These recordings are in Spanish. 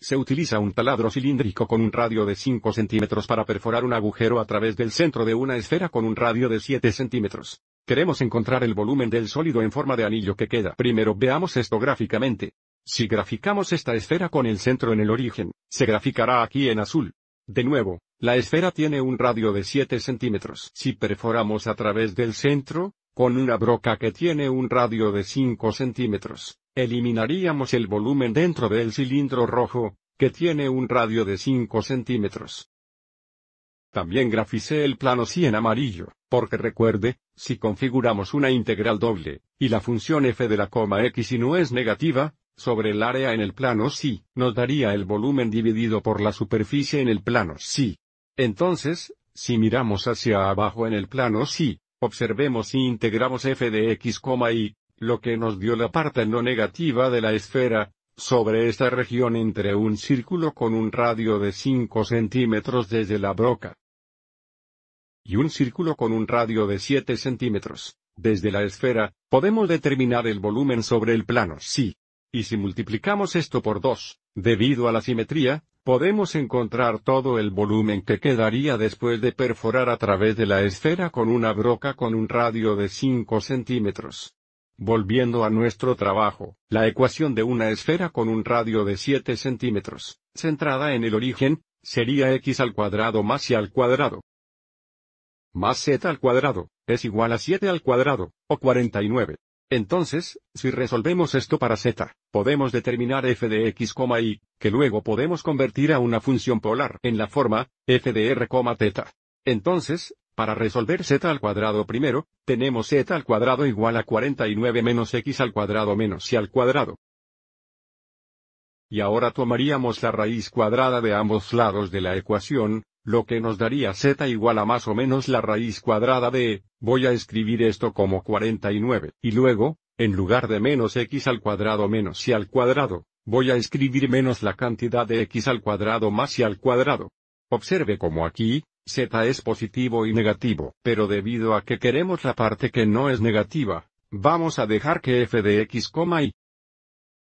Se utiliza un taladro cilíndrico con un radio de 5 centímetros para perforar un agujero a través del centro de una esfera con un radio de 7 centímetros. Queremos encontrar el volumen del sólido en forma de anillo que queda. Primero veamos esto gráficamente. Si graficamos esta esfera con el centro en el origen, se graficará aquí en azul. De nuevo, la esfera tiene un radio de 7 centímetros. Si perforamos a través del centro, con una broca que tiene un radio de 5 centímetros, Eliminaríamos el volumen dentro del cilindro rojo, que tiene un radio de 5 centímetros. También graficé el plano C en amarillo, porque recuerde, si configuramos una integral doble, y la función f de la coma x y no es negativa, sobre el área en el plano C, nos daría el volumen dividido por la superficie en el plano si. Entonces, si miramos hacia abajo en el plano C, observemos si integramos f de x, y, lo que nos dio la parte no negativa de la esfera, sobre esta región entre un círculo con un radio de 5 centímetros desde la broca y un círculo con un radio de 7 centímetros. Desde la esfera, podemos determinar el volumen sobre el plano sí. Y si multiplicamos esto por 2, debido a la simetría, podemos encontrar todo el volumen que quedaría después de perforar a través de la esfera con una broca con un radio de 5 centímetros. Volviendo a nuestro trabajo, la ecuación de una esfera con un radio de 7 centímetros, centrada en el origen, sería x al cuadrado más y al cuadrado. Más z al cuadrado, es igual a 7 al cuadrado, o 49. Entonces, si resolvemos esto para z, podemos determinar f de x, y, que luego podemos convertir a una función polar en la forma, f de r, θ. Entonces, para resolver z al cuadrado primero, tenemos z al cuadrado igual a 49 menos x al cuadrado menos y al cuadrado. Y ahora tomaríamos la raíz cuadrada de ambos lados de la ecuación, lo que nos daría z igual a más o menos la raíz cuadrada de, voy a escribir esto como 49, y luego, en lugar de menos x al cuadrado menos y al cuadrado, voy a escribir menos la cantidad de x al cuadrado más y al cuadrado. Observe como aquí, Z es positivo y negativo, pero debido a que queremos la parte que no es negativa, vamos a dejar que f de x, y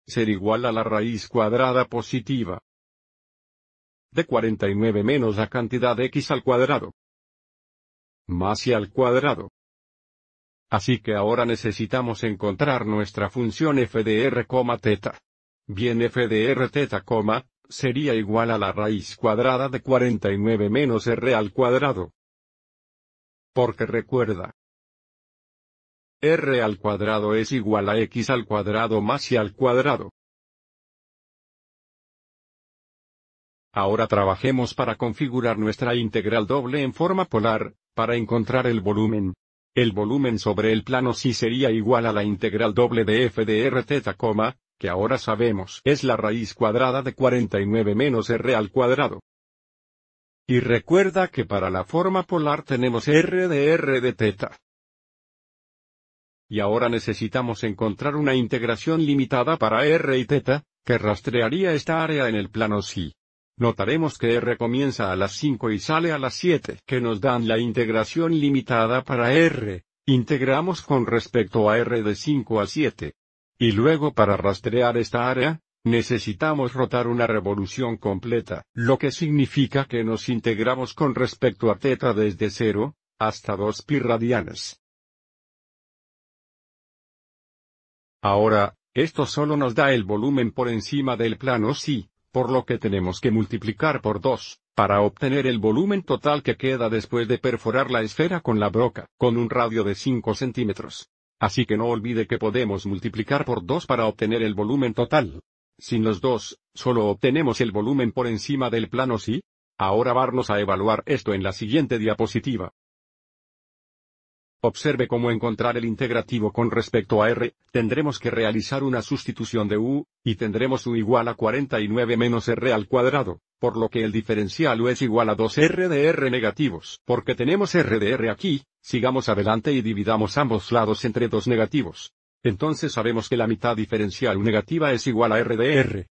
ser igual a la raíz cuadrada positiva de 49 menos la cantidad x al cuadrado más y al cuadrado. Así que ahora necesitamos encontrar nuestra función f de r, theta Bien f de r, coma sería igual a la raíz cuadrada de 49 menos r al cuadrado. Porque recuerda, r al cuadrado es igual a x al cuadrado más y al cuadrado. Ahora trabajemos para configurar nuestra integral doble en forma polar, para encontrar el volumen. El volumen sobre el plano si sería igual a la integral doble de f de r teta, que ahora sabemos es la raíz cuadrada de 49 menos r al cuadrado. Y recuerda que para la forma polar tenemos r de r de teta. Y ahora necesitamos encontrar una integración limitada para r y teta, que rastrearía esta área en el plano si. Notaremos que r comienza a las 5 y sale a las 7, que nos dan la integración limitada para r. Integramos con respecto a r de 5 a 7, y luego para rastrear esta área, necesitamos rotar una revolución completa, lo que significa que nos integramos con respecto a teta desde 0, hasta 2 pi radianes. Ahora, esto solo nos da el volumen por encima del plano sí, por lo que tenemos que multiplicar por 2, para obtener el volumen total que queda después de perforar la esfera con la broca, con un radio de 5 centímetros. Así que no olvide que podemos multiplicar por 2 para obtener el volumen total. Sin los dos, solo obtenemos el volumen por encima del plano ¿sí? Ahora vamos a evaluar esto en la siguiente diapositiva. Observe cómo encontrar el integrativo con respecto a R, tendremos que realizar una sustitución de U, y tendremos U igual a 49 menos R al cuadrado por lo que el diferencial U es igual a 2 R negativos. Porque tenemos R R aquí, sigamos adelante y dividamos ambos lados entre 2 negativos. Entonces sabemos que la mitad diferencial U negativa es igual a R R.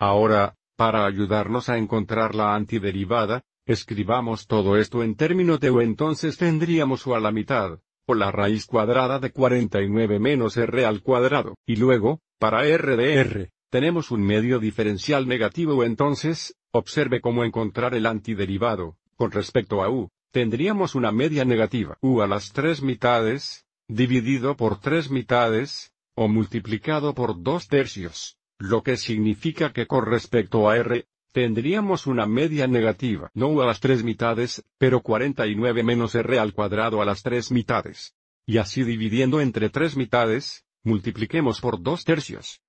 Ahora, para ayudarnos a encontrar la antiderivada, escribamos todo esto en términos de U entonces tendríamos U a la mitad, o la raíz cuadrada de 49 menos R al cuadrado, y luego, para R R. Tenemos un medio diferencial negativo entonces, observe cómo encontrar el antiderivado, con respecto a u, tendríamos una media negativa. u a las tres mitades, dividido por tres mitades, o multiplicado por dos tercios, lo que significa que con respecto a r, tendríamos una media negativa. No u a las tres mitades, pero 49 menos r al cuadrado a las tres mitades. Y así dividiendo entre tres mitades, multipliquemos por dos tercios.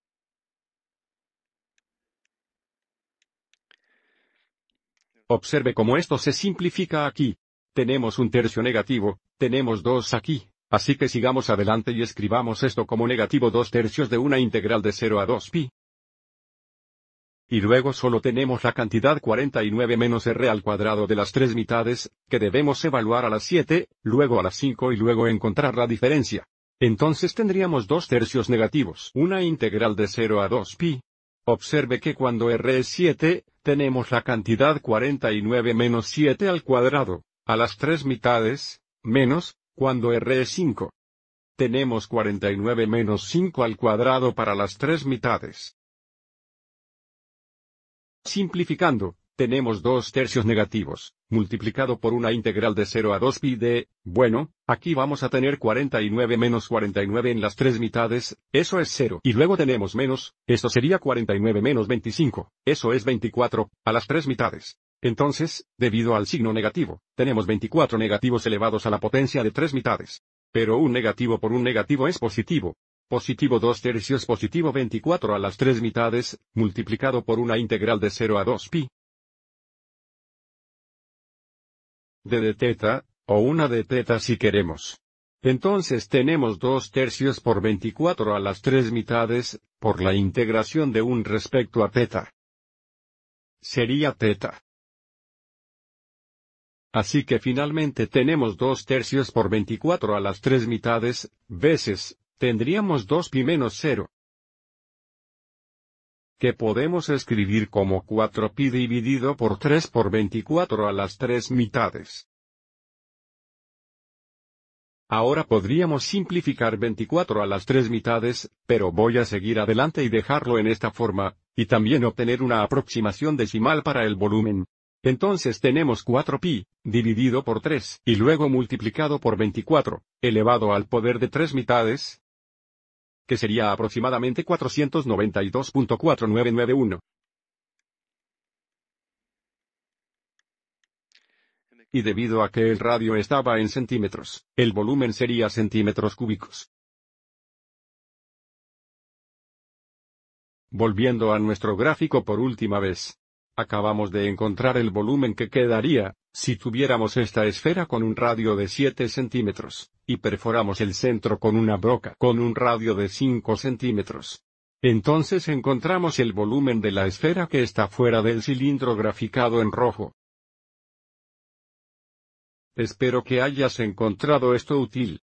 Observe cómo esto se simplifica aquí. Tenemos un tercio negativo, tenemos dos aquí, así que sigamos adelante y escribamos esto como negativo dos tercios de una integral de 0 a 2pi. Y luego solo tenemos la cantidad 49 menos r al cuadrado de las tres mitades, que debemos evaluar a las 7, luego a las 5 y luego encontrar la diferencia. Entonces tendríamos dos tercios negativos, una integral de 0 a 2pi, Observe que cuando R es 7, tenemos la cantidad 49 menos 7 al cuadrado, a las tres mitades, menos, cuando R es 5. Tenemos 49 menos 5 al cuadrado para las tres mitades. Simplificando, tenemos 2 tercios negativos, multiplicado por una integral de 0 a 2pi de, bueno, aquí vamos a tener 49 menos 49 en las tres mitades, eso es 0. Y luego tenemos menos, esto sería 49 menos 25, eso es 24, a las tres mitades. Entonces, debido al signo negativo, tenemos 24 negativos elevados a la potencia de tres mitades. Pero un negativo por un negativo es positivo, positivo 2 tercios positivo 24 a las tres mitades, multiplicado por una integral de 0 a 2 pi, de teta, o una de teta si queremos. Entonces tenemos dos tercios por 24 a las tres mitades, por la integración de un respecto a teta. Sería teta. Así que finalmente tenemos dos tercios por 24 a las tres mitades, veces, tendríamos 2 pi menos 0 que podemos escribir como 4pi dividido por 3 por 24 a las 3 mitades. Ahora podríamos simplificar 24 a las 3 mitades, pero voy a seguir adelante y dejarlo en esta forma, y también obtener una aproximación decimal para el volumen. Entonces tenemos 4pi, dividido por 3, y luego multiplicado por 24, elevado al poder de 3 mitades, que sería aproximadamente 492.4991. Y debido a que el radio estaba en centímetros, el volumen sería centímetros cúbicos. Volviendo a nuestro gráfico por última vez, Acabamos de encontrar el volumen que quedaría, si tuviéramos esta esfera con un radio de 7 centímetros, y perforamos el centro con una broca con un radio de 5 centímetros. Entonces encontramos el volumen de la esfera que está fuera del cilindro graficado en rojo. Espero que hayas encontrado esto útil.